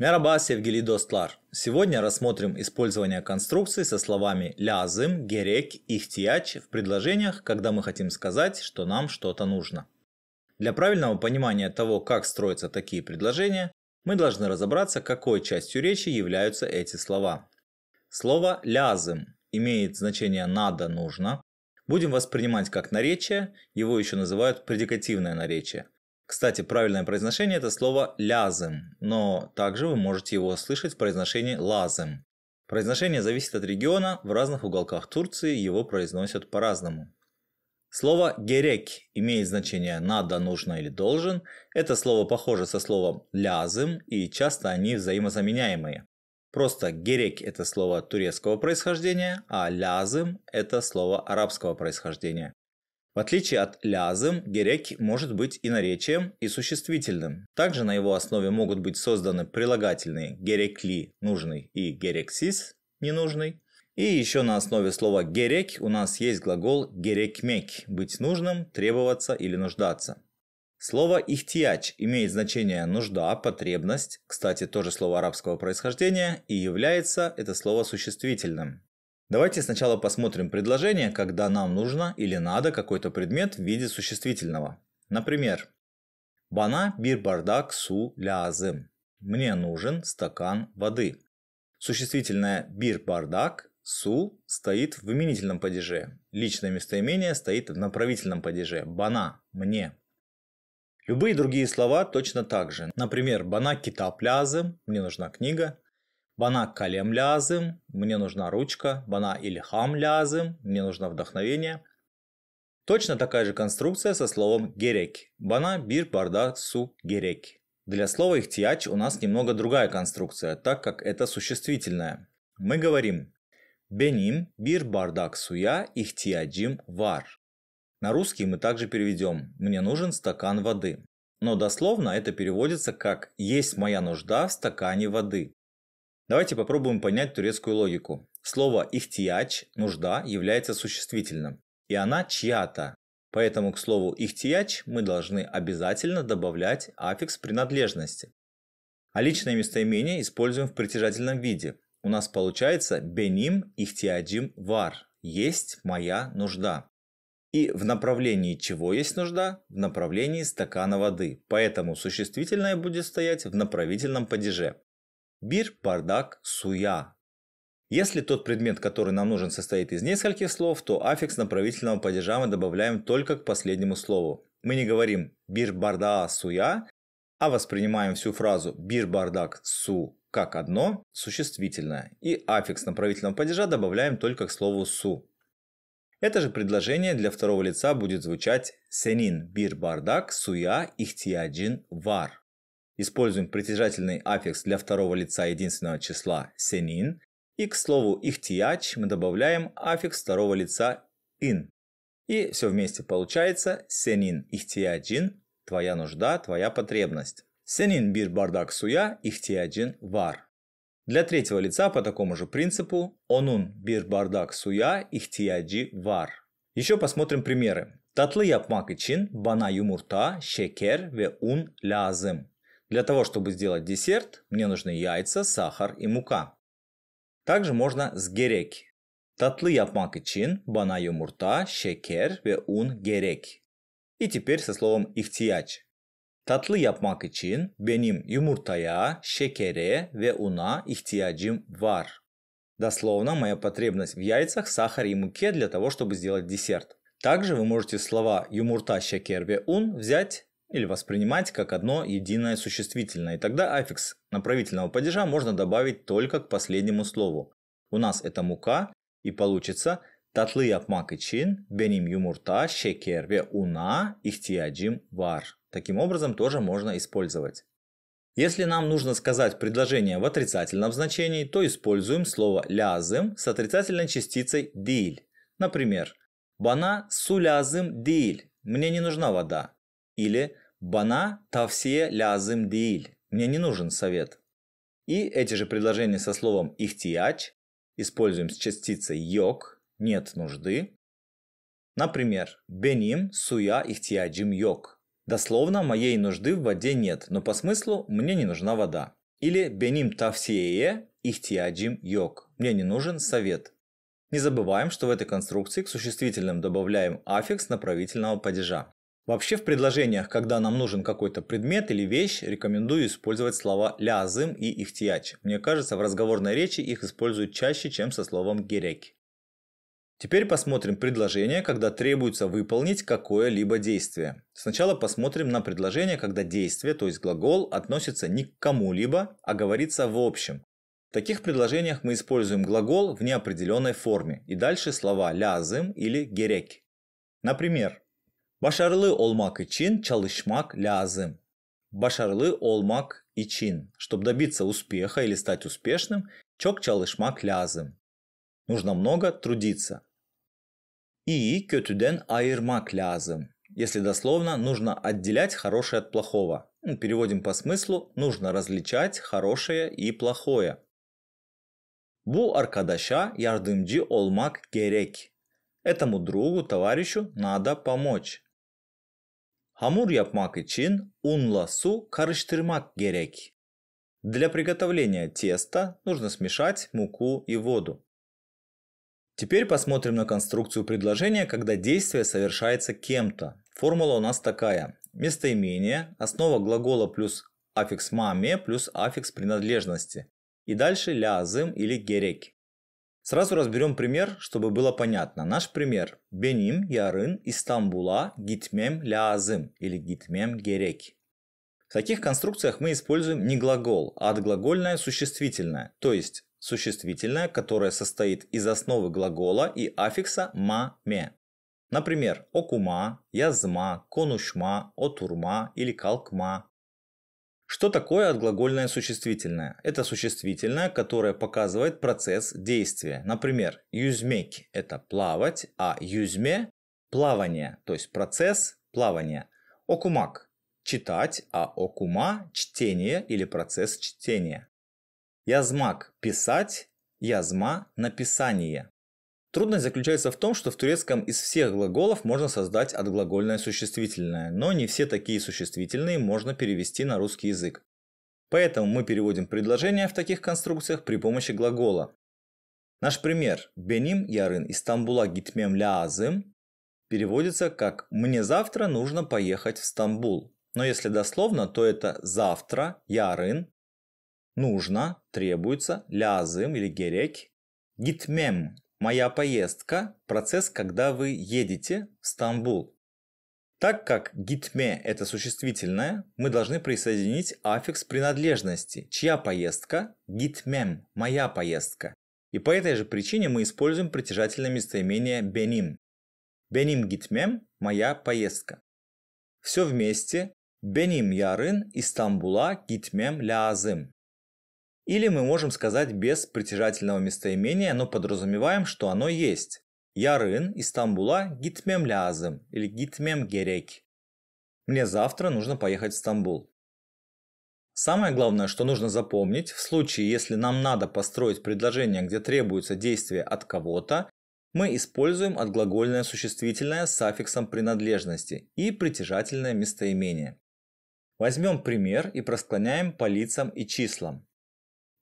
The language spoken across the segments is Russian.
Мераба, Севгили Достлар. Сегодня рассмотрим использование конструкций со словами лязым, герек, ихтияч в предложениях, когда мы хотим сказать, что нам что-то нужно. Для правильного понимания того, как строятся такие предложения, мы должны разобраться, какой частью речи являются эти слова. Слово лязым имеет значение надо, нужно. Будем воспринимать как наречие, его еще называют предикативное наречие – кстати, правильное произношение это слово лязым, но также вы можете его слышать в произношении лазым. Произношение зависит от региона, в разных уголках Турции его произносят по-разному. Слово «герек» имеет значение «надо», «нужно» или «должен». Это слово похоже со словом «лязым», и часто они взаимозаменяемые. Просто «герек» – это слово турецкого происхождения, а «лязым» – это слово арабского происхождения. В отличие от лязым, гереки может быть и наречием, и существительным. Также на его основе могут быть созданы прилагательные герекли – нужный и герексис – ненужный. И еще на основе слова герек у нас есть глагол герекмек – быть нужным, требоваться или нуждаться. Слово «ихтияч» имеет значение «нужда», «потребность», кстати, тоже слово арабского происхождения, и является это слово существительным. Давайте сначала посмотрим предложение, когда нам нужно или надо какой-то предмет в виде существительного. Например, Бана бир бардак су лязым. Мне нужен стакан воды. Существительное бир бардак су стоит в именительном падеже. Личное местоимение стоит в направительном падеже. Бана мне. Любые другие слова точно так же. Например, бана кита плязым. Мне нужна книга. Бана калем лязым, мне нужна ручка. Бана ильхам лязым, мне нужно вдохновение. Точно такая же конструкция со словом герек. Бана бир барда су герек. Для слова ихтияч у нас немного другая конструкция, так как это существительное. Мы говорим «беним бир бардак суя ихтияджим вар». На русский мы также переведем «мне нужен стакан воды». Но дословно это переводится как «есть моя нужда в стакане воды». Давайте попробуем понять турецкую логику. Слово «ихтияч» – «нужда» является существительным, и она чья-то. Поэтому к слову «ихтияч» мы должны обязательно добавлять аффикс принадлежности. А личное местоимение используем в притяжательном виде. У нас получается «беним ихтияджим вар» – «есть моя нужда». И в направлении чего есть нужда? В направлении стакана воды. Поэтому существительное будет стоять в направительном падеже. Бир бардак суя. Если тот предмет, который нам нужен, состоит из нескольких слов, то аффикс направительного падежа мы добавляем только к последнему слову. Мы не говорим «бир бардаа суя», а воспринимаем всю фразу «бир бардак су» как одно существительное, и аффикс направительного падежа добавляем только к слову «су». Это же предложение для второго лица будет звучать «сенин бир бардак суя ихтияджин вар». Используем притяжательный аффикс для второго лица единственного числа «сенин». И к слову «ихтияч» мы добавляем аффикс второго лица «ин». И все вместе получается «сенин ихтияджин» – «твоя нужда, твоя потребность». «Сенин бир бардак суя ихтияджин вар». Для третьего лица по такому же принципу «онун бир бардак суя ихтияджи вар». Еще посмотрим примеры. Tatlı yapmak için bana yumurta, şeker ve un lazım. Для того, чтобы сделать десерт, мне нужны яйца, сахар и мука. Также можно с сгерек. Татлы yapmak için bana yumurta, şeker ve un gerek. И теперь со словом ihtiyaç. Tatlı yapmak için беним yumurtaya, шекере ве уна ihtiyacım вар. Дословно, моя потребность в яйцах, сахаре и муке для того, чтобы сделать десерт. Также вы можете слова «юмурта», шекер ве ун взять или воспринимать как одно единое существительное, и тогда аффикс направительного падежа можно добавить только к последнему слову. У нас это мука, и получится татлы yapmak için чин беним юмурта ve уна ihtiyacım вар. Таким образом тоже можно использовать. Если нам нужно сказать предложение в отрицательном значении, то используем слово «лязым» с отрицательной частицей «диль». Например, «Бана сулязым диль» – «Мне не нужна вода» или «Бана тавсие лязым диил. – «Мне не нужен совет». И эти же предложения со словом «ихтияч» используем с частицей «йог» – «нет нужды». Например, «беним суя ихтияджим йог» – дословно «моей нужды в воде нет, но по смыслу мне не нужна вода». Или «беним тавсие ихтияджим йог» – «мне не нужен совет». Не забываем, что в этой конструкции к существительным добавляем аффикс направительного падежа. Вообще в предложениях, когда нам нужен какой-то предмет или вещь, рекомендую использовать слова лязым и ихтияч. Мне кажется, в разговорной речи их используют чаще, чем со словом гереки. Теперь посмотрим предложение, когда требуется выполнить какое-либо действие. Сначала посмотрим на предложение, когда действие, то есть глагол, относится не к кому-либо, а говорится в общем. В таких предложениях мы используем глагол в неопределенной форме и дальше слова лязым или гереки. Например, Başarılı olmak için çalışmak lazım. Başarılı olmak için, чтобы добиться успеха или стать успешным, çok çalışmak lazım. Нужно много трудиться. И kötüden ayırmak lazım. Если дословно, нужно отделять хорошее от плохого. Ну, переводим по смыслу, нужно различать хорошее и плохое. Бу аркадаша yardımcı olmak gerek. Этому другу, товарищу надо помочь. Hamur yapmak için unla su karıştırmak gerek. Для приготовления теста нужно смешать муку и воду. Теперь посмотрим на конструкцию предложения, когда действие совершается кем-то. Формула у нас такая. Местоимение, основа глагола плюс аффикс маме плюс аффикс принадлежности. И дальше лязым или герек. Сразу разберем пример, чтобы было понятно. Наш пример. Беним, Ярын, Истамбула, Гитмем, Лязым или Гитмем, Гереки. В таких конструкциях мы используем не глагол, а отглагольное существительное, то есть существительное, которое состоит из основы глагола и аффикса ма-ме. Например, окума, язма, конушма, отурма или калкма. Что такое отглагольное существительное? Это существительное, которое показывает процесс действия. Например, юзмеки – это плавать, а юзме – плавание, то есть процесс плавания. Окумак – читать, а окума – чтение или процесс чтения. Язмак – писать, язма – написание. Трудность заключается в том, что в турецком из всех глаголов можно создать отглагольное существительное, но не все такие существительные можно перевести на русский язык. Поэтому мы переводим предложения в таких конструкциях при помощи глагола. Наш пример «Беним ярын Истамбула гитмем лязым» переводится как «Мне завтра нужно поехать в Стамбул». Но если дословно, то это «завтра ярын нужно, требуется, лязым или герек, гитмем Моя поездка – процесс, когда вы едете в Стамбул. Так как «гитме» – это существительное, мы должны присоединить аффикс принадлежности «чья поездка» – «гитмем» – «моя поездка». И по этой же причине мы используем притяжательное местоимение «беним». «Беним гитмем» – «моя поездка». Все вместе «беним ярын Истамбула гитмем лязым». Или мы можем сказать без притяжательного местоимения, но подразумеваем, что оно есть. Yarın İstanbul'a gitmem lazım или gitmem gerek. Мне завтра нужно поехать в Стамбул. Самое главное, что нужно запомнить, в случае, если нам надо построить предложение, где требуется действие от кого-то, мы используем отглагольное существительное с аффиксом принадлежности и притяжательное местоимение. Возьмем пример и просклоняем по лицам и числам.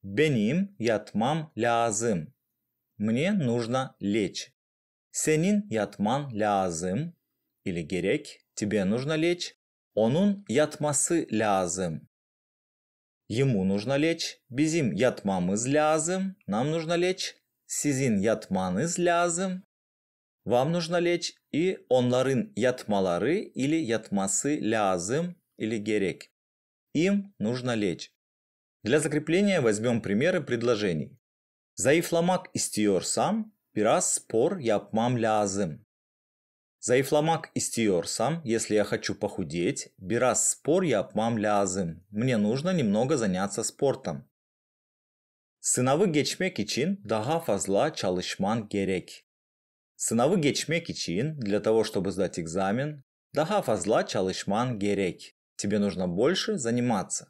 Benim yatmam lazım. Мне нужно лечь. Senin yatman lazım или gerek. Тебе нужно лечь. Onun yatması lazım. Ему нужно лечь. Bizim yatmamız lazım. Нам нужно лечь. Sizin yatmanız lazım. Вам нужно лечь. И onların yatmaları или yatması lazım или gerek. Им нужно лечь. Для закрепления возьмем примеры предложений. Zayıflamak istiyorsam biraz spor yapmam lazım. Zayıflamak istiyorsam, если я хочу похудеть, biraz spor yapmam lazım. Мне нужно немного заняться спортом. Sınavı geçmek için daha fazla çalışman gerek. Sınavı geçmek için, для того, чтобы сдать экзамен, daha fazla çalışman gerek. Тебе нужно больше заниматься.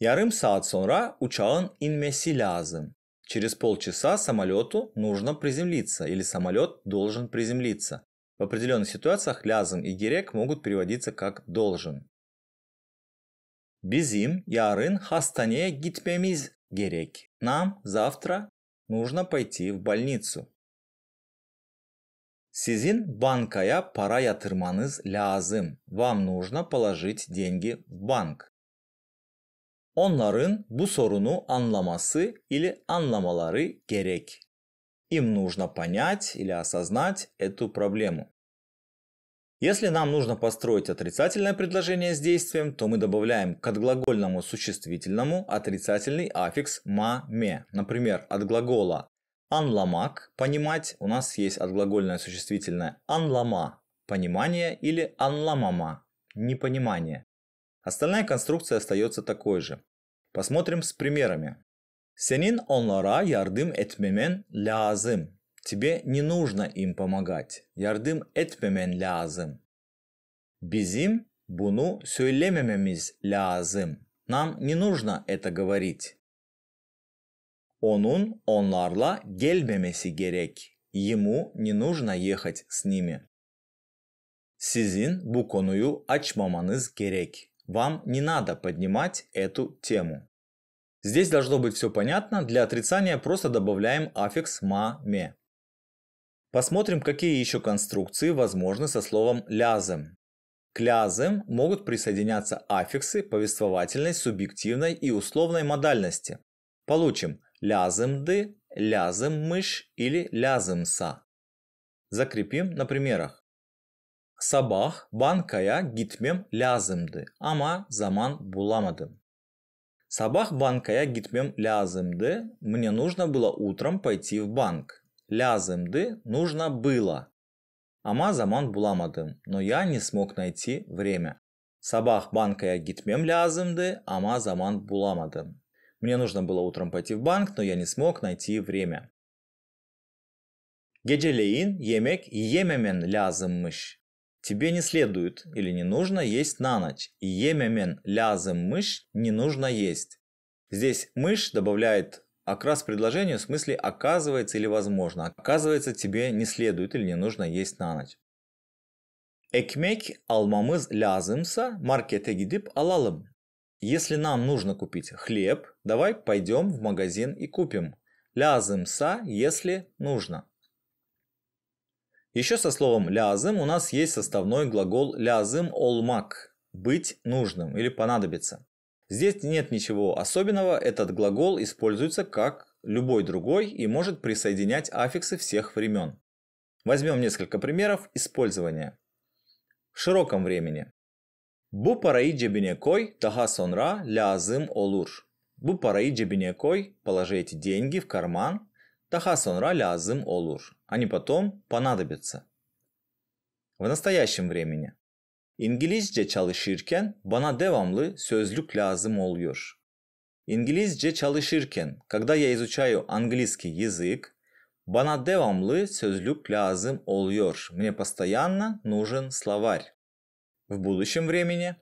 Yarım saat sonra uçağın inmesi lazım. Через полчаса самолету нужно приземлиться или самолет должен приземлиться. В определенных ситуациях лязом и герек могут переводиться как должен. Bizim yarın hastaneye gitmemiz gerek. Нам завтра нужно пойти в больницу. Sizin bankaya para yatırmanız lazım. Вам нужно положить деньги в банк. Onların bu sorunu anlaması или anlamaları gerek. Им нужно понять или осознать эту проблему. Если нам нужно построить отрицательное предложение с действием, то мы добавляем к отглагольному существительному отрицательный аффикс «ма-ме». Например, от глагола «анламак» – «понимать» у нас есть отглагольное существительное «анлама» – «понимание» или «анламама» – «непонимание». Остальная конструкция остается такой же. Посмотрим с примерами. Senin onlara yardım etmemen lazım. Тебе не нужно им помогать. Yardım etmemen lazım. Bizim bunu söylemememiz lazım. Нам не нужно это говорить. Onun onlarla gelmemesi gerek. Ему не нужно ехать с ними. Sizin bu konuyu açmamanız gerek. Вам не надо поднимать эту тему. Здесь должно быть все понятно, для отрицания просто добавляем аффикс «ма-ме». Посмотрим, какие еще конструкции возможны со словом «лязем». К лязем могут присоединяться аффиксы повествовательной, субъективной и условной модальности. Получим лязем-ды, лязем ляземмыш или лязем-са. Закрепим на примерах. Sabah bankaya gitmem lazımdı ama zaman bulamadım. Sabah bankaya gitmem lazımdı. Мне нужно было утром пойти в банк. Lazımdı нужно было. Ama zaman bulamadım. Но я не смог найти время. Sabah bankaya gitmem lazımdı ama zaman bulamadım. Мне нужно было утром пойти в банк, но я не смог найти время. Geceleyin yemek yememen lazımmış. Тебе не следует или не нужно есть на ночь. И емемен лязем мышь не нужно есть. Здесь мышь добавляет окрас предложению в смысле оказывается или возможно. Оказывается, тебе не следует или не нужно есть на ночь. Экмек алмамыз лязымса markete gidip alalım. Если нам нужно купить хлеб, давай пойдем в магазин и купим. Лязымса, если нужно. Еще со словом лязым у нас есть составной глагол лязым олмак – быть нужным или понадобиться. Здесь нет ничего особенного, этот глагол используется как любой другой и может присоединять аффиксы всех времен. Возьмем несколько примеров использования. В широком времени. Бу параи джебинекой тага сонра лязым олур. Бу параи джебинекой – положите деньги в карман Daha sonra lazım olur. Они потом понадобятся. В настоящем времени. İngilizce çalışırken bana devamlı sözlük lazım oluyor. İngilizce çalışırken, когда я изучаю английский язык, bana devamlı sözlük lazım oluyor. Мне постоянно нужен словарь. В будущем времени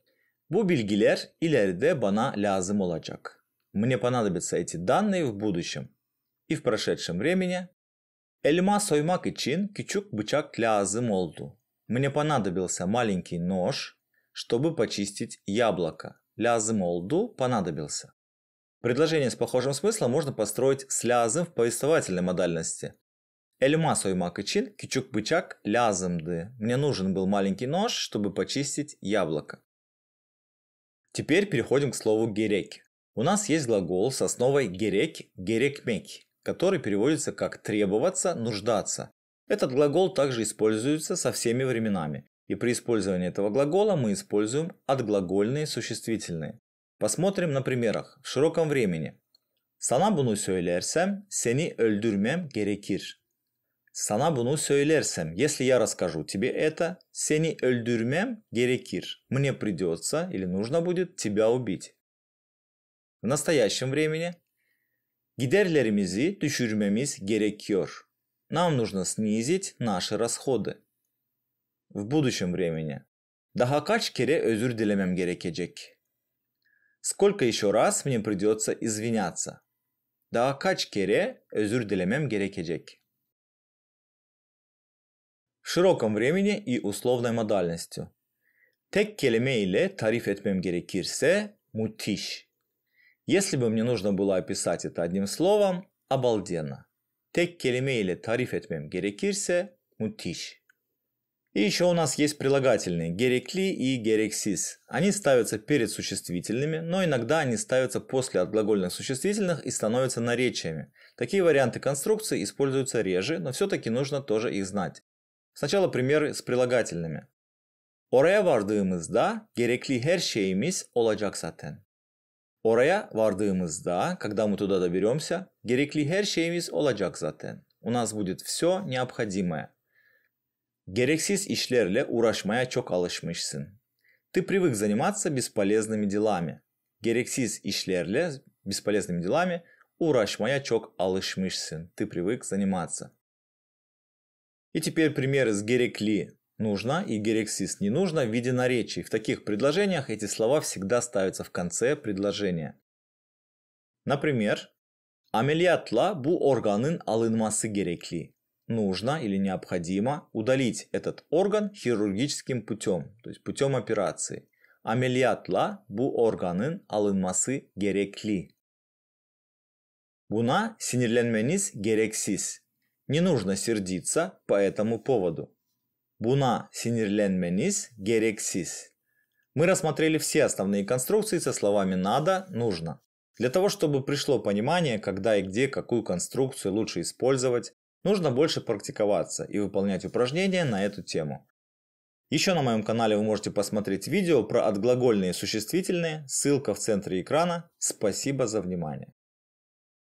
bu bilgiler ileride bana lazım olacak. Мне понадобятся эти данные в будущем и в прошедшем времени. Эльма соймак ичин кичук бычак лязым олду. Мне понадобился маленький нож, чтобы почистить яблоко. Лязым олду понадобился. Предложение с похожим смыслом можно построить с лязым в повествовательной модальности. Эльма соймак ичин кичук бычак лязымды. Мне нужен был маленький нож, чтобы почистить яблоко. Теперь переходим к слову гереки. У нас есть глагол с основой герек, герекмеки который переводится как «требоваться», «нуждаться». Этот глагол также используется со всеми временами, и при использовании этого глагола мы используем отглагольные существительные. Посмотрим на примерах в широком времени. Sana bunu söylersem seni öldürmem gerekir. Sana bunu söylersem, если я расскажу тебе это, seni öldürmem gerekir. Мне придется или нужно будет тебя убить. В настоящем времени Giderlerimizi düşürmemiz gerekiyor. Нам нужно снизить наши расходы. В будущем времени. Daha kaç kere özür dilemem gerekecek? Сколько еще раз мне придется извиняться? Daha kaç kere özür dilemem gerekecek? В широком времени и условной модальностью. Tek kelime ile tarif etmem gerekirse müthiş. Если бы мне нужно было описать это одним словом, обалденно. Tek kelimeyle tarif etmem gerekirse müthiş. И еще у нас есть прилагательные «герекли» и «герексис». Они ставятся перед существительными, но иногда они ставятся после отглагольных существительных и становятся наречиями. Такие варианты конструкции используются реже, но все-таки нужно тоже их знать. Сначала примеры с прилагательными. Oraya vardığımızda gerekli her şeyimiz olacak zaten. Oraya вардığımızda, когда мы туда доберемся, gerekli her şeyimiz olacak zaten. У нас будет все необходимое. Gereksiz işlerle uğraşmaya çok alışmışsın. Ты привык заниматься бесполезными делами. Gereksiz işlerle бесполезными делами uğraşmaya çok alışmışsın. Ты привык заниматься. И теперь пример с gerekli нужно и герексис не нужно в виде наречий. В таких предложениях эти слова всегда ставятся в конце предложения. Например, амелиятла бу органын алынмасы герекли. Нужно или необходимо удалить этот орган хирургическим путем, то есть путем операции. Амелиятла бу органын алынмасы герекли. Буна sinirlenmeniz герексис. Не нужно сердиться по этому поводу. Буна синерленменис герексис. Мы рассмотрели все основные конструкции со словами «надо», «нужно». Для того, чтобы пришло понимание, когда и где какую конструкцию лучше использовать, нужно больше практиковаться и выполнять упражнения на эту тему. Еще на моем канале вы можете посмотреть видео про отглагольные существительные, ссылка в центре экрана. Спасибо за внимание.